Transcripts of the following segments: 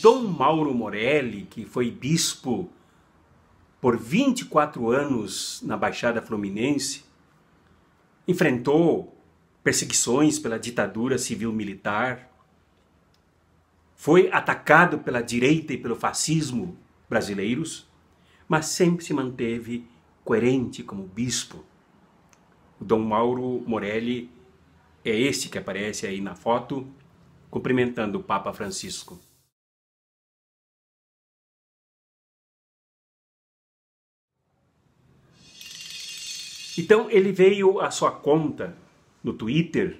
Dom Mauro Morelli, que foi bispo por 24 anos na Baixada Fluminense, enfrentou perseguições pela ditadura civil-militar, foi atacado pela direita e pelo fascismo brasileiros, mas sempre se manteve coerente como bispo. O Dom Mauro Morelli é esse que aparece aí na foto, cumprimentando o Papa Francisco. Então ele veio à sua conta no Twitter,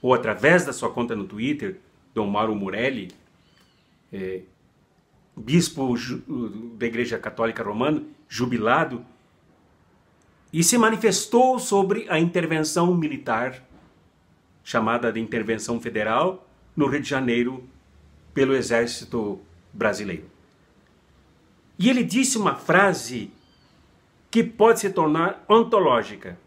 ou através da sua conta no Twitter, Dom Mauro Morelli, é, bispo da Igreja Católica Romana, jubilado, e se manifestou sobre a intervenção militar, chamada de intervenção federal, no Rio de Janeiro pelo Exército Brasileiro. E ele disse uma frase que pode se tornar ontológica.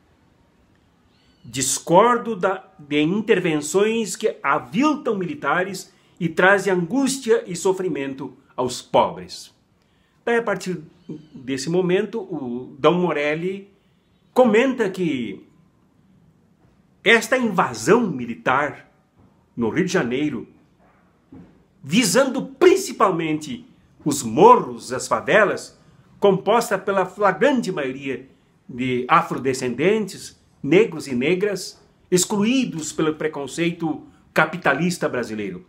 Discordo da, de intervenções que aviltam militares e trazem angústia e sofrimento aos pobres. Daí, a partir desse momento, o Dom Morelli comenta que esta invasão militar no Rio de Janeiro, visando principalmente os morros, as favelas, composta pela flagrante maioria de afrodescendentes, negros e negras, excluídos pelo preconceito capitalista brasileiro.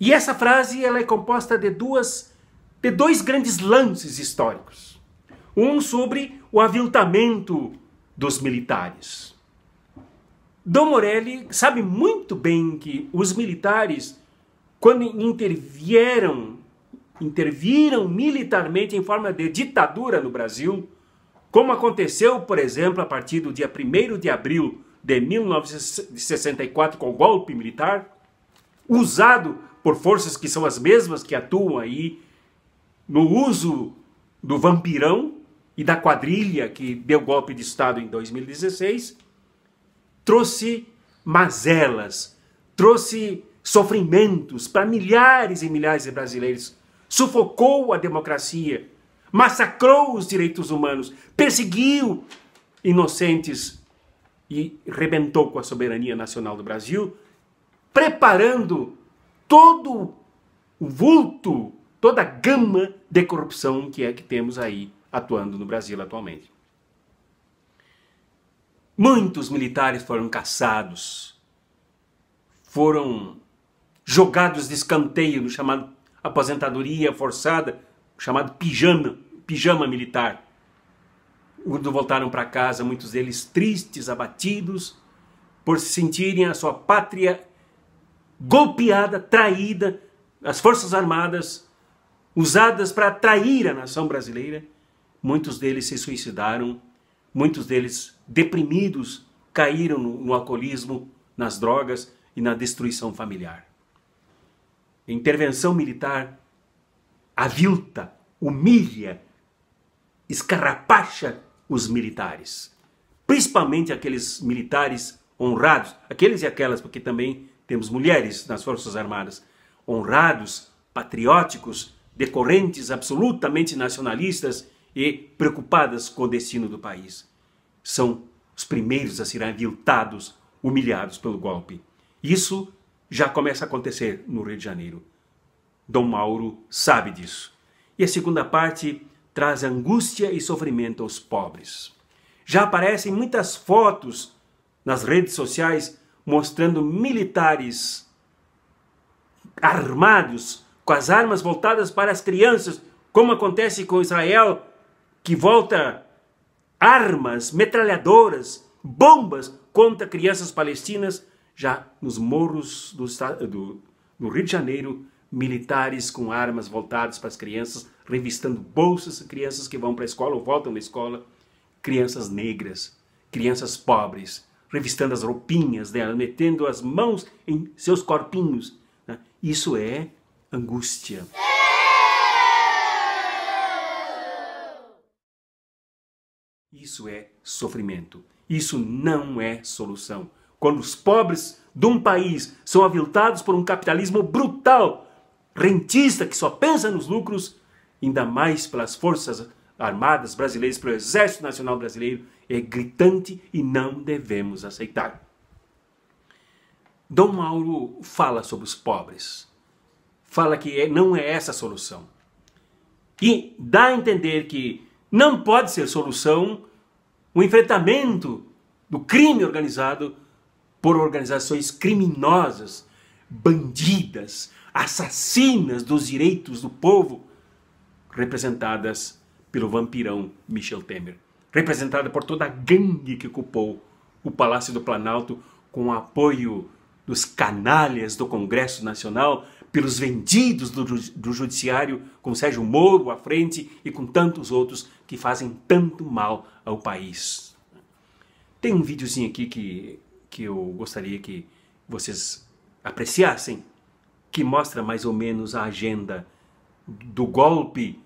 E essa frase ela é composta de duas de dois grandes lances históricos. Um sobre o aviltamento dos militares. Dom Morelli sabe muito bem que os militares, quando intervieram interviram militarmente em forma de ditadura no Brasil, como aconteceu, por exemplo, a partir do dia 1 de abril de 1964 com o golpe militar, usado por forças que são as mesmas que atuam aí no uso do vampirão e da quadrilha que deu golpe de Estado em 2016, trouxe mazelas, trouxe sofrimentos para milhares e milhares de brasileiros sufocou a democracia, massacrou os direitos humanos, perseguiu inocentes e rebentou com a soberania nacional do Brasil, preparando todo o vulto, toda a gama de corrupção que é que temos aí atuando no Brasil atualmente. Muitos militares foram caçados, foram jogados de escanteio no chamado aposentadoria forçada, chamado pijama, pijama militar. Quando voltaram para casa, muitos deles tristes, abatidos, por se sentirem a sua pátria golpeada, traída, as Forças Armadas usadas para trair a nação brasileira. Muitos deles se suicidaram, muitos deles deprimidos caíram no, no alcoolismo, nas drogas e na destruição familiar intervenção militar avilta, humilha, escarrapacha os militares, principalmente aqueles militares honrados, aqueles e aquelas, porque também temos mulheres nas Forças Armadas, honrados, patrióticos, decorrentes, absolutamente nacionalistas e preocupadas com o destino do país. São os primeiros a serem aviltados, humilhados pelo golpe. Isso já começa a acontecer no Rio de Janeiro. Dom Mauro sabe disso. E a segunda parte traz angústia e sofrimento aos pobres. Já aparecem muitas fotos nas redes sociais mostrando militares armados com as armas voltadas para as crianças, como acontece com Israel, que volta armas, metralhadoras, bombas contra crianças palestinas já nos morros do, do, do Rio de Janeiro, militares com armas voltadas para as crianças, revistando bolsas, crianças que vão para a escola ou voltam da escola, crianças negras, crianças pobres, revistando as roupinhas metendo as mãos em seus corpinhos. Né? Isso é angústia. Isso é sofrimento. Isso não é solução. Quando os pobres de um país são aviltados por um capitalismo brutal, rentista, que só pensa nos lucros, ainda mais pelas forças armadas brasileiras, pelo Exército Nacional Brasileiro, é gritante e não devemos aceitar. Dom Mauro fala sobre os pobres, fala que é, não é essa a solução. E dá a entender que não pode ser solução o enfrentamento do crime organizado por organizações criminosas, bandidas, assassinas dos direitos do povo, representadas pelo vampirão Michel Temer, representada por toda a gangue que ocupou o Palácio do Planalto com o apoio dos canalhas do Congresso Nacional, pelos vendidos do, do Judiciário, com Sérgio Moro à frente e com tantos outros que fazem tanto mal ao país. Tem um videozinho aqui que que eu gostaria que vocês apreciassem, que mostra mais ou menos a agenda do golpe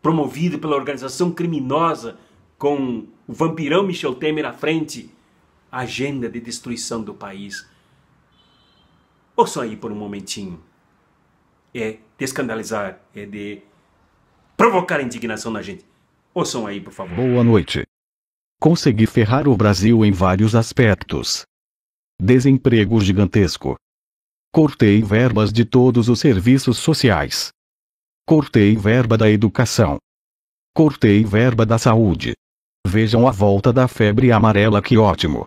promovido pela organização criminosa com o vampirão Michel Temer à frente, a agenda de destruição do país. Ouçam aí por um momentinho. É de escandalizar, é de provocar indignação na gente. Ouçam aí, por favor. Boa noite consegui ferrar o Brasil em vários aspectos. Desemprego gigantesco. Cortei verbas de todos os serviços sociais. Cortei verba da educação. Cortei verba da saúde. Vejam a volta da febre amarela, que ótimo.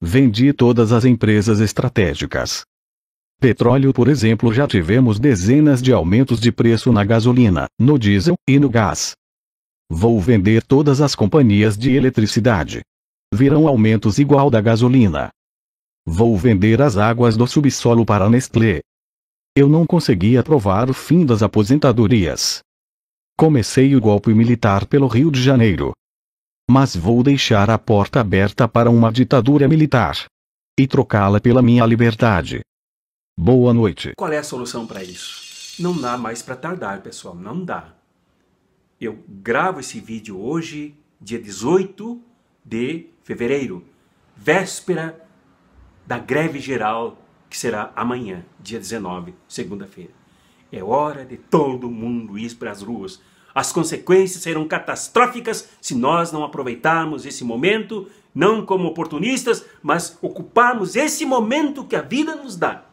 Vendi todas as empresas estratégicas. Petróleo, por exemplo, já tivemos dezenas de aumentos de preço na gasolina, no diesel e no gás. Vou vender todas as companhias de eletricidade. Virão aumentos igual da gasolina. Vou vender as águas do subsolo para Nestlé. Eu não consegui aprovar o fim das aposentadorias. Comecei o golpe militar pelo Rio de Janeiro. Mas vou deixar a porta aberta para uma ditadura militar e trocá-la pela minha liberdade. Boa noite. Qual é a solução para isso? Não dá mais para tardar, pessoal, não dá eu gravo esse vídeo hoje, dia 18 de fevereiro, véspera da greve geral que será amanhã, dia 19, segunda-feira. É hora de todo mundo ir para as ruas. As consequências serão catastróficas se nós não aproveitarmos esse momento, não como oportunistas, mas ocuparmos esse momento que a vida nos dá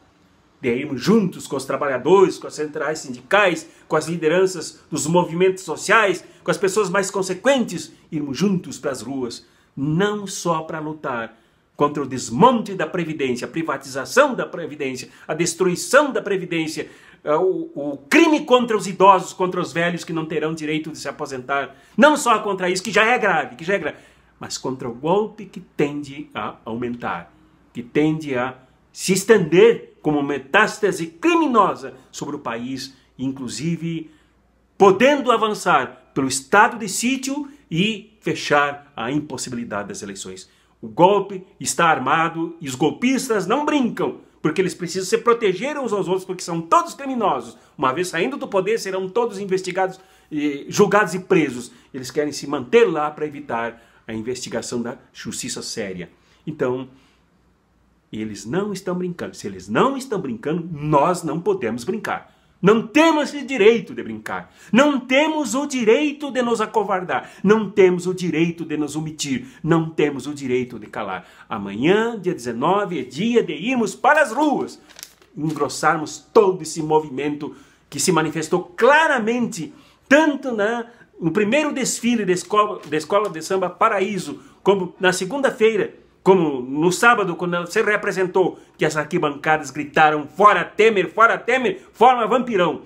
Deímos juntos com os trabalhadores, com as centrais sindicais, com as lideranças dos movimentos sociais, com as pessoas mais consequentes, irmos juntos para as ruas, não só para lutar contra o desmonte da Previdência, a privatização da Previdência, a destruição da Previdência, eh, o, o, crime contra os idosos, contra os velhos que não terão direito de se aposentar. Não só contra isso, que já é grave, que já é grave, mas contra o golpe que tende a aumentar, que tende a se estender como metástase criminosa sobre o país, inclusive podendo avançar pelo estado de sítio e fechar a impossibilidade das eleições. O golpe está armado e os golpistas não brincam, porque eles precisam se proteger uns aos outros, porque são todos criminosos. Uma vez saindo do poder, serão todos investigados, eh, julgados e presos. Eles querem se manter lá para evitar a investigação da justiça séria. Então, e eles não estão brincando. Se eles não estão brincando, nós não podemos brincar. Não temos esse direito de brincar. Não temos o direito de nos acovardar. Não temos o direito de nos omitir. Não temos o direito de calar. Amanhã, dia 19, é dia de irmos para as ruas. Engrossarmos todo esse movimento que se manifestou claramente, tanto na, no primeiro desfile da escola, da escola de Samba Paraíso, como na segunda-feira, como no sábado, quando você representou que as arquibancadas gritaram fora Temer, fora Temer, forma vampirão.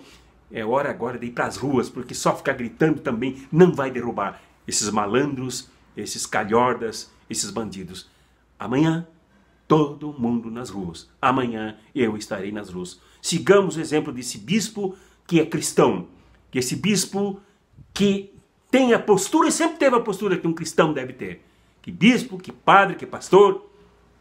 É hora agora de ir para as ruas, porque só ficar gritando também não vai derrubar esses malandros, esses calhordas, esses bandidos. Amanhã, todo mundo nas ruas. Amanhã eu estarei nas ruas. Sigamos o exemplo desse bispo que é cristão, que esse bispo que tem a postura e sempre teve a postura que um cristão deve ter que bispo, que padre, que pastor,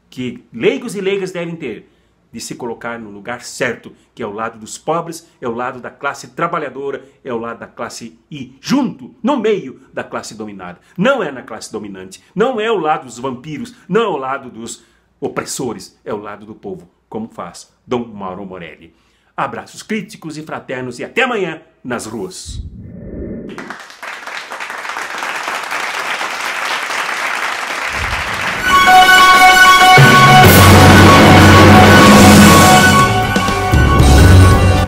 que leigos e leigas devem ter de se colocar no lugar certo, que é o lado dos pobres, é o lado da classe trabalhadora, é o lado da classe e junto, no meio da classe dominada. Não é na classe dominante, não é o lado dos vampiros, não é o lado dos opressores, é o lado do povo, como faz Dom Mauro Morelli. Abraços críticos e fraternos e até amanhã nas ruas.